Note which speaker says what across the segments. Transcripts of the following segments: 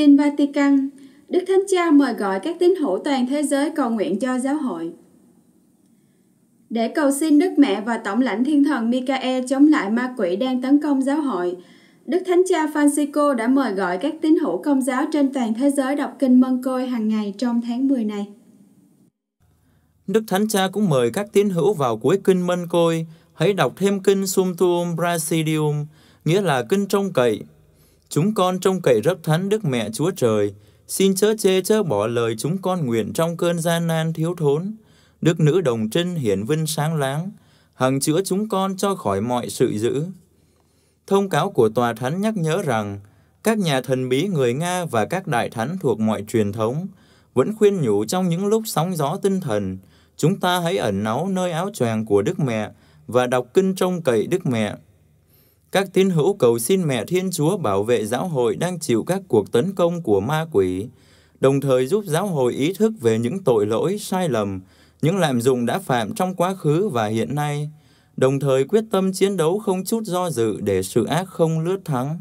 Speaker 1: Tin Vatican Đức Thánh Cha mời gọi các tín hữu toàn thế giới cầu nguyện cho giáo hội. Để cầu xin Đức Mẹ và Tổng lãnh Thiên thần Michael chống lại ma quỷ đang tấn công giáo hội, Đức Thánh Cha Francisco đã mời gọi các tín hữu công giáo trên toàn thế giới đọc kinh Mân Côi hàng ngày trong tháng 10 này.
Speaker 2: Đức Thánh Cha cũng mời các tín hữu vào cuối kinh Mân Côi hãy đọc thêm kinh Sumtum Brasidium, nghĩa là kinh trông cậy, Chúng con trông cậy rất thánh Đức Mẹ Chúa Trời, xin chớ chê chớ bỏ lời chúng con nguyện trong cơn gian nan thiếu thốn. Đức Nữ Đồng Trinh hiển vinh sáng láng, hằng chữa chúng con cho khỏi mọi sự dữ. Thông cáo của Tòa Thánh nhắc nhớ rằng, các nhà thần bí người Nga và các đại thánh thuộc mọi truyền thống vẫn khuyên nhủ trong những lúc sóng gió tinh thần, chúng ta hãy ẩn náu nơi áo choàng của Đức Mẹ và đọc kinh trông cậy Đức Mẹ các tín hữu cầu xin mẹ Thiên Chúa bảo vệ giáo hội đang chịu các cuộc tấn công của ma quỷ, đồng thời giúp giáo hội ý thức về những tội lỗi, sai lầm, những lạm dụng đã phạm trong quá khứ và hiện nay, đồng thời quyết tâm chiến đấu không chút do dự để sự ác không lướt thắng.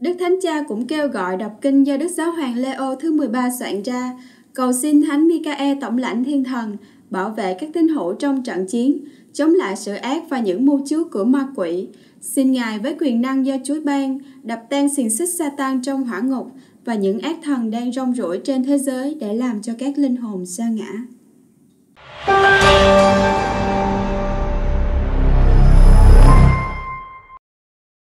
Speaker 1: Đức Thánh Cha cũng kêu gọi đọc kinh do Đức Giáo Hoàng Leo thứ 13 soạn ra, cầu xin Thánh Micae Tổng lãnh Thiên Thần bảo vệ các tín hữu trong trận chiến, chống lại sự ác và những mưu trước của ma quỷ. Xin Ngài với quyền năng do Chúa ban, đập tan xiềng xích Satan trong hỏa ngục và những ác thần đang rong rủi trên thế giới để làm cho các linh hồn xa ngã.